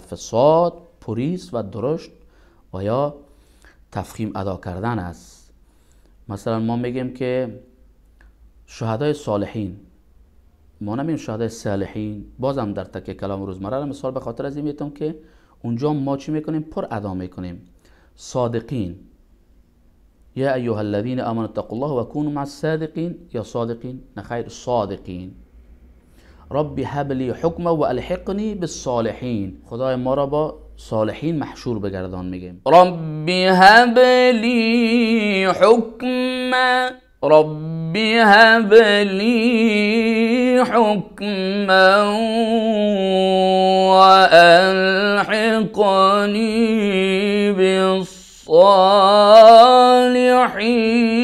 فساد پریس و درشت و یا تفخیم ادا کردن است مثلا ما میگیم که شهدای صالحین ما نمیم شهدای صالحین بازم در تک کلام روزمره را مثال به خاطر از این میتونم که اونجا ما چی میکنیم پر ادا میکنیم صادقین یا ایها الذین امنوا الله و کونم مع صادقین یا صادقین نخیر صادقین ربي هب لي حكمه والحقني بالصالحين خدای ما را با صالحین محشور بگردان ربي هب لي حکم ربي هب لي و والحقني بالصالحين